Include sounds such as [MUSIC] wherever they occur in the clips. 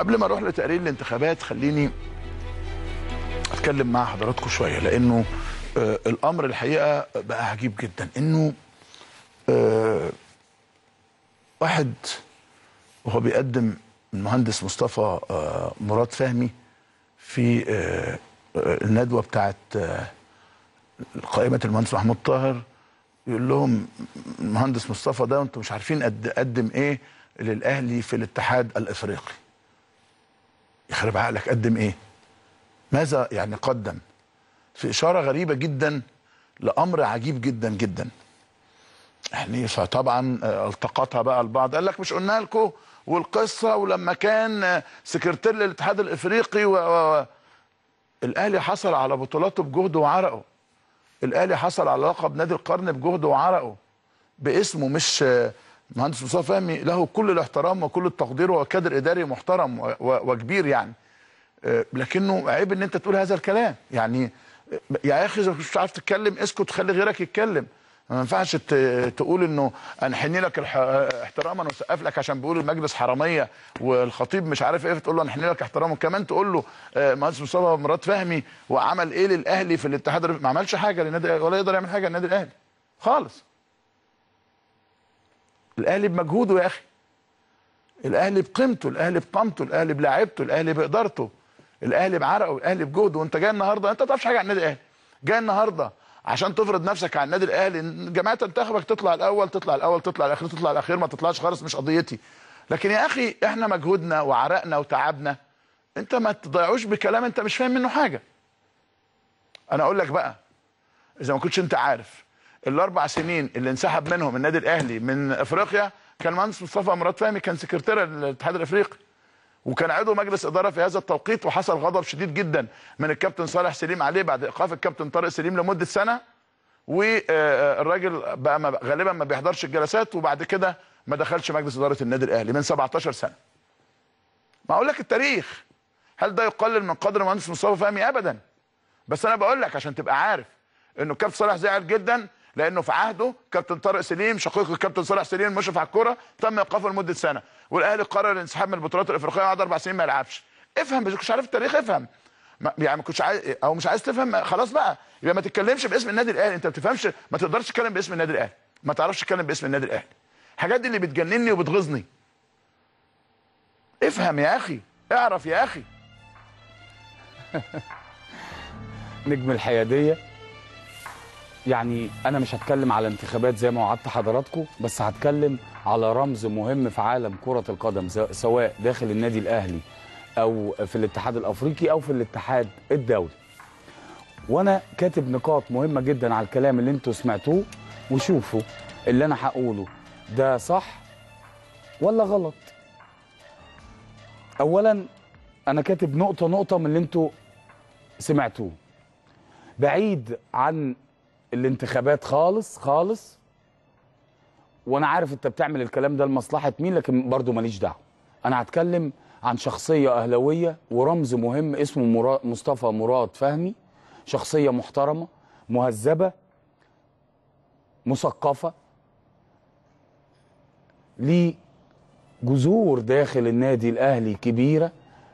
قبل ما اروح لتقرير الانتخابات خليني اتكلم مع حضراتكم شويه لانه آه الامر الحقيقه بقى عجيب جدا انه آه واحد وهو بيقدم المهندس مصطفى آه مراد فهمي في آه, آه، الندوه بتاعه آه قائمه المهندس محمود طاهر يقول لهم المهندس مصطفى ده انتم مش عارفين قد قدم ايه للاهلي في الاتحاد الافريقي يخرب عقلك قدم ايه ماذا يعني قدم في اشاره غريبه جدا لامر عجيب جدا جدا يعني فطبعا آه، التقطها بقى البعض قال لك مش قلنا لكم والقصه ولما كان آه، سكرتير للاتحاد الافريقي و... و... الاهلي حصل على بطولاته بجهده وعرقه الاهلي حصل على لقب نادي القرن بجهده وعرقه باسمه مش آه، المهندس مصطفى فهمي له كل الاحترام وكل التقدير وكادر اداري محترم وكبير يعني آه، لكنه عيب ان انت تقول هذا الكلام يعني آه، يا اخي اذا مش عارف تتكلم اسكت خلي غيرك يتكلم ما ينفعش تقول انه انحني لك آه، احتراما وسقف لك عشان بيقول المجلس حراميه والخطيب مش عارف ايه تقول له انحني لك احتراما وكمان تقول له مهندس مصطفى مراد فهمي وعمل ايه للاهلي في الاتحاد ما عملش حاجه للنادي ولا يقدر يعمل حاجه للنادي الاهلي خالص الاهلي بمجهوده يا اخي الاهلي بقيمته الاهلي بطمته الاهلي بلاعيبته الاهلي بادارته الاهلي بعرقه الاهلي بجهده وانت جاي النهارده انت ما تعرفش حاجه عن النادي الاهلي جاي النهارده عشان تفرض نفسك على النادي الاهلي جماعه تنتخبك تطلع الاول تطلع الاول تطلع الاخير تطلع الاخير ما تطلعش خالص مش قضيتي لكن يا اخي احنا مجهودنا وعرقنا وتعبنا انت ما تضيعوش بكلام انت مش فاهم منه حاجه انا اقول لك بقى اذا ما كنتش انت عارف الاربع سنين اللي انسحب منهم النادي الاهلي من افريقيا كان مهندس مصطفى مراد فهمي كان سكرتير الاتحاد الافريقي وكان عضو مجلس اداره في هذا التوقيت وحصل غضب شديد جدا من الكابتن صالح سليم عليه بعد ايقاف الكابتن طارق سليم لمده سنه والراجل بقى ما غالبا ما بيحضرش الجلسات وبعد كده ما دخلش مجلس اداره النادي الاهلي من 17 سنه. ما اقول لك التاريخ هل ده يقلل من قدر المهندس مصطفى فهمي ابدا بس انا بقول لك عشان تبقى عارف انه الكابتن صالح زعل جدا لانه في عهده كابتن طارق سليم شقيق الكابتن صالح سليم مشرف على الكوره تم ايقافه لمده سنه والاهلي قرر الانسحاب من البطولات الافريقيه وقعد اربع سنين ما يلعبش افهم مش عارف التاريخ افهم يعني ما كنتش عايز او مش عايز تفهم خلاص بقى يبقى ما تتكلمش باسم النادي الاهلي انت ما بتفهمش ما تقدرش تتكلم باسم النادي الاهلي ما تعرفش تتكلم باسم النادي الاهلي الحاجات دي اللي بتجنني وبتغيظني افهم يا اخي اعرف يا اخي [LAUGHS] نجم الحياديه يعني انا مش هتكلم على انتخابات زي ما وعدت حضراتكم بس هتكلم على رمز مهم في عالم كره القدم سواء داخل النادي الاهلي او في الاتحاد الافريقي او في الاتحاد الدولي وانا كاتب نقاط مهمه جدا على الكلام اللي انتوا سمعتوه وشوفوا اللي انا هقوله ده صح ولا غلط اولا انا كاتب نقطه نقطه من اللي انتوا سمعتوه بعيد عن الانتخابات خالص خالص وانا عارف انت بتعمل الكلام ده لمصلحه مين لكن برضه ماليش دعوه انا هتكلم عن شخصيه اهلاويه ورمز مهم اسمه مراد مصطفى مراد فهمي شخصيه محترمه مهذبه مثقفه ليه جذور داخل النادي الاهلي كبيره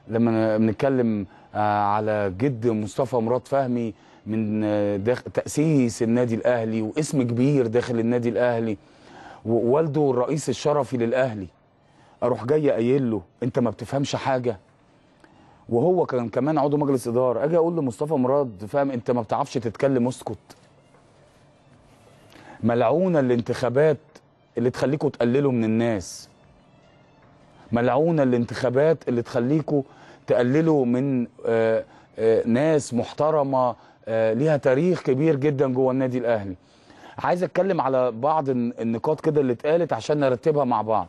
لما بنتكلم آه، على جد مصطفى مراد فهمي من آه، تأسيس النادي الأهلي واسم كبير داخل النادي الأهلي ووالده الرئيس الشرفي للأهلي أروح جاي قايل له أنت ما بتفهمش حاجة وهو كان كمان عضو مجلس إدارة أجي أقول لمصطفى مراد فاهم أنت ما بتعرفش تتكلم اسكت ملعونة الانتخابات اللي تخليكوا تقللوا من الناس ملعونة الانتخابات اللي تخليكوا تقللوا من آآ آه، آآ آه، ناس محترمة آه، ليها تاريخ كبير جدا جوه النادي الاهلي عايز اتكلم على بعض النقاط كده اللي اتقالت عشان نرتبها مع بعض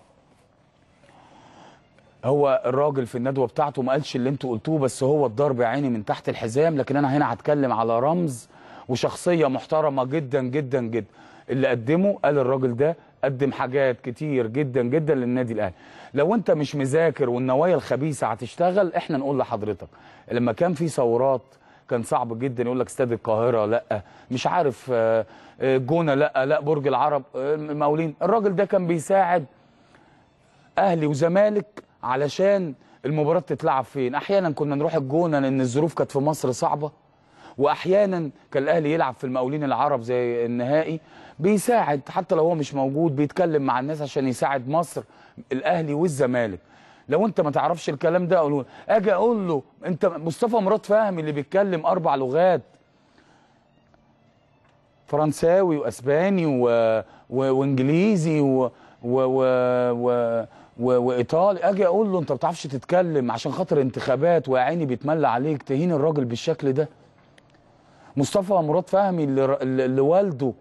هو الراجل في الندوه بتاعته ما قالش اللي انتوا قلتوه بس هو الضرب عيني من تحت الحزام لكن انا هنا هتكلم على رمز وشخصيه محترمه جدا جدا جدا اللي قدمه قال الراجل ده قدم حاجات كتير جدا جدا للنادي الاهلي لو انت مش مذاكر والنوايا الخبيثه هتشتغل احنا نقول لحضرتك لما كان في ثورات كان صعب جدا يقول لك استاد القاهره لا مش عارف آه، آه، جونه لا لا برج العرب المقاولين آه، الراجل ده كان بيساعد اهلي وزمالك علشان المباراه تتلعب فين احيانا كنا نروح الجونه لان الظروف كانت في مصر صعبه واحيانا كان الاهلي يلعب في المقاولين العرب زي النهائي بيساعد حتى لو هو مش موجود بيتكلم مع الناس عشان يساعد مصر الاهلي والزمالك لو انت ما تعرفش الكلام ده له اجي اقول له انت مصطفى مراد فهمي اللي بيتكلم اربع لغات فرنساوي واسباني و... و... وانجليزي و... و... و... و... و... وايطالي اجي اقول له انت ما بتعرفش تتكلم عشان خاطر انتخابات وعيني بيتملى عليك تهين الراجل بالشكل ده مصطفى مراد فهمي اللي, اللي والده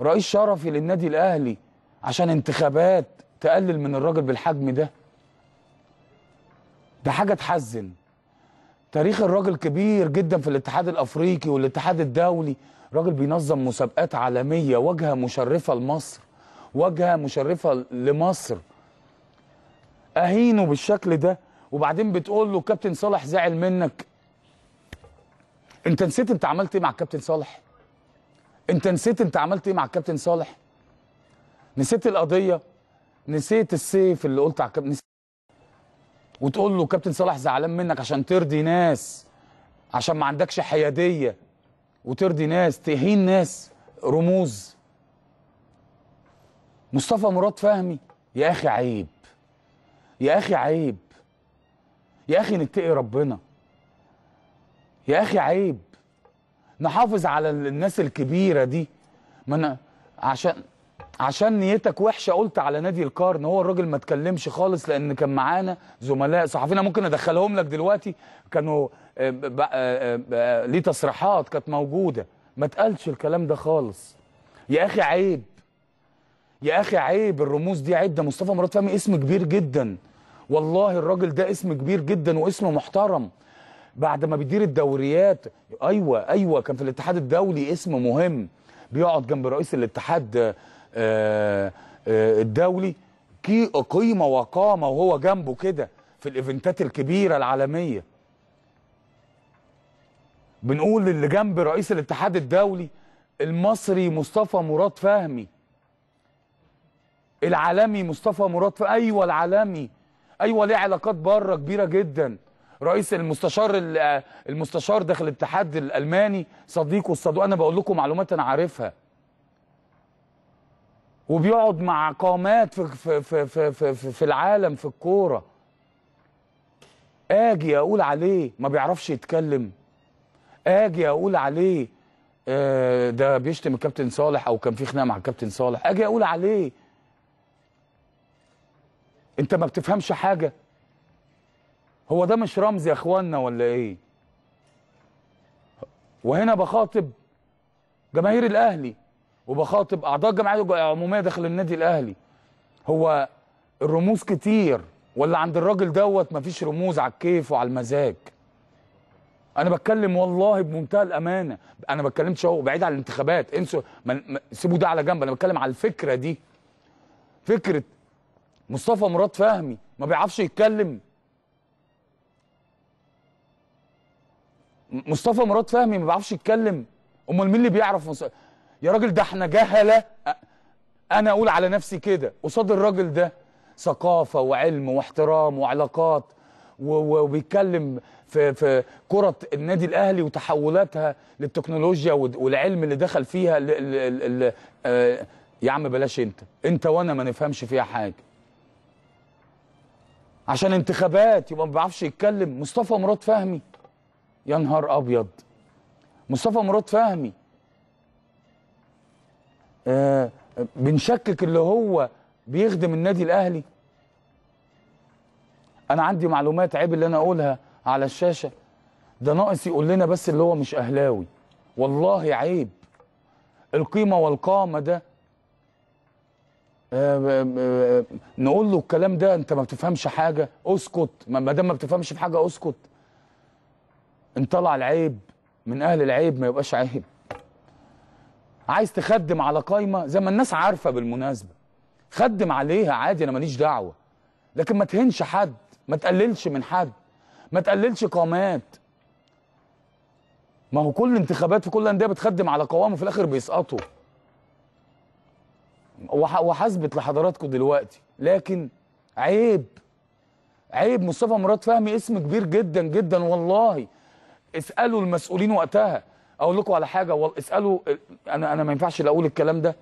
رئيس شرفي للنادي الاهلي عشان انتخابات تقلل من الراجل بالحجم ده ده حاجه تحزن تاريخ الراجل كبير جدا في الاتحاد الافريقي والاتحاد الدولي راجل بينظم مسابقات عالميه واجهه مشرفه لمصر واجهه مشرفه لمصر اهينه بالشكل ده وبعدين بتقول له كابتن صالح زعل منك انت نسيت انت عملت ايه مع الكابتن صالح انت نسيت انت عملت ايه مع الكابتن صالح نسيت القضيه نسيت السيف اللي قلت على الكابتن وتقول له كابتن صلاح زعلان منك عشان ترضي ناس عشان ما عندكش حياديه وترضي ناس تهين ناس رموز مصطفى مراد فهمي يا اخي عيب يا اخي عيب يا اخي نتقي ربنا يا اخي عيب نحافظ على الناس الكبيره دي ما أنا عشان عشان نيتك وحشه قلت على نادي ان هو الراجل ما اتكلمش خالص لان كان معانا زملاء صحفينا ممكن ادخلهم لك دلوقتي كانوا آه، آه، آه، ليه تصريحات كانت موجوده ما اتقالش الكلام ده خالص يا اخي عيب يا اخي عيب الرموز دي عيب ده مصطفى مراد فهمي اسم كبير جدا والله الراجل ده اسم كبير جدا واسم محترم بعد ما بيدير الدوريات ايوه ايوه كان في الاتحاد الدولي اسم مهم بيقعد جنب رئيس الاتحاد آه، آه، الدولي كي قيمه وقامه وهو جنبه كده في الايفنتات الكبيره العالميه بنقول اللي جنب رئيس الاتحاد الدولي المصري مصطفى مراد فهمي العالمي مصطفى مراد فهمي ايوه العالمي ايوه ليه علاقات بره كبيره جدا رئيس المستشار المستشار داخل الاتحاد الالماني صديقه الصدوق انا بقول لكم معلومات انا عارفها وبيقعد مع قامات في, في, في, في, في, في العالم في الكوره اجي اقول عليه ما بيعرفش يتكلم اجي اقول عليه آه، ده بيشتم الكابتن صالح او كان في خناقه مع الكابتن صالح اجي اقول عليه انت ما بتفهمش حاجه هو ده مش رمز يا اخوانا ولا ايه وهنا بخاطب جماهير الاهلي وبخاطب اعضاء الجمعيه العموميه داخل النادي الاهلي هو الرموز كتير ولا عند الراجل دوت مفيش رموز على الكيف وعلى المزاج انا بتكلم والله بمنتهى الامانه انا ما بتكلمش اهو بعيد عن الانتخابات انسوا سيبوا ده على جنب انا بتكلم على الفكره دي فكره مصطفى مراد فهمي ما بيعرفش يتكلم مصطفى مراد فهمي ما بيعرفش يتكلم امال مين اللي بيعرف مص... يا راجل ده احنا جهله انا اقول على نفسي كده قصاد الراجل ده ثقافه وعلم واحترام وعلاقات وبيتكلم في في كره النادي الاهلي وتحولاتها للتكنولوجيا والعلم اللي دخل فيها الـ الـ آه، الـ الـ يا عم بلاش انت انت وانا ما نفهمش فيها حاجه عشان انتخابات يبقى ما بيعرفش يتكلم مصطفى مراد فهمي يا نهار ابيض مصطفى مراد فهمي آه بنشكك اللي هو بيخدم النادي الاهلي انا عندي معلومات عيب اللي انا اقولها على الشاشه ده ناقص يقول لنا بس اللي هو مش اهلاوي والله عيب القيمه والقامه ده آه آه نقول له الكلام ده انت ما بتفهمش حاجه اسكت ما دام ما بتفهمش في حاجه اسكت ان طلع العيب من اهل العيب ما يبقاش عيب عايز تخدم على قايمه زي ما الناس عارفه بالمناسبه خدم عليها عادي انا ماليش دعوه لكن ما تهنش حد ما تقللش من حد ما تقللش قامات ما هو كل انتخابات في كل انديه بتخدم على قوام وفي الاخر بيسقطوا وحسبت لحضراتكم دلوقتي لكن عيب عيب مصطفى مراد فهمي اسم كبير جدا جدا والله اسالوا المسؤولين وقتها اقول لكم على حاجه اسالوا انا انا ما ينفعش لا اقول الكلام ده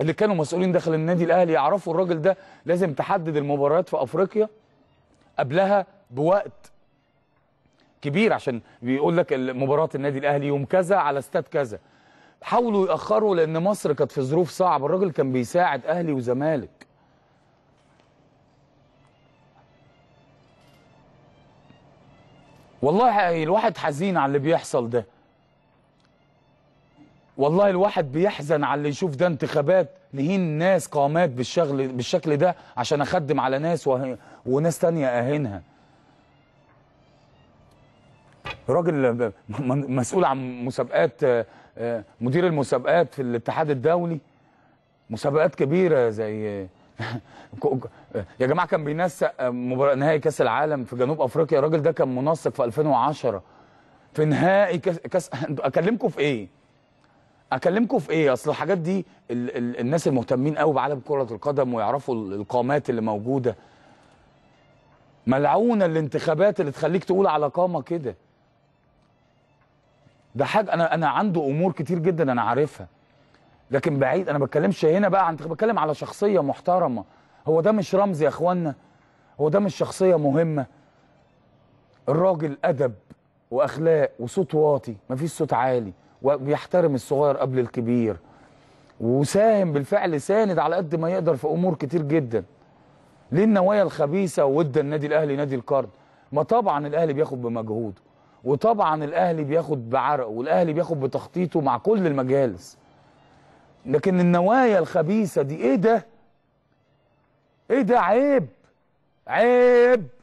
اللي كانوا مسؤولين داخل النادي الاهلي يعرفوا الراجل ده لازم تحدد المباريات في افريقيا قبلها بوقت كبير عشان بيقول لك مباراه النادي الاهلي يوم كذا على استاد كذا حاولوا ياخروا لان مصر كانت في ظروف صعبه الراجل كان بيساعد اهلي وزمالك والله الواحد حزين على اللي بيحصل ده والله الواحد بيحزن على اللي يشوف ده انتخابات نهين ناس قامات بالشغل بالشكل ده عشان اخدم على ناس و... وناس تانية اهينها راجل مسؤول عن مسابقات آه، آه، مدير المسابقات في الاتحاد الدولي مسابقات كبيره زي آه، [LAUGHS] يا جماعه كان بينسق مباراه نهائي كاس العالم في جنوب افريقيا الراجل ده كان منسق في 2010 في نهائي كاس [LAUGHS] اكلمكم في ايه اكلمكم في ايه اصل الحاجات دي ال ال الناس المهتمين قوي بعالم كره القدم ويعرفوا القامات اللي موجوده ملعونه الانتخابات اللي تخليك تقول على قامه كده ده حاجه انا انا عنده امور كتير جدا انا عارفها لكن بعيد انا ما بتكلمش هنا بقى عن بتكلم على شخصيه محترمه هو ده مش رمز يا اخوانا هو ده مش شخصيه مهمه الراجل ادب واخلاق وصوت واطي مفيش صوت عالي وبيحترم الصغير قبل الكبير وساهم بالفعل ساند على قد ما يقدر في امور كتير جدا ليه النوايا الخبيثه وادى النادي الاهلي نادي القرن ما طبعا الاهلي بياخد بمجهوده وطبعا الاهلي بياخد بعرق والاهلي بياخد بتخطيطه مع كل المجالس لكن النوايا الخبيثه دي ايه ده ايه ده عيب عيب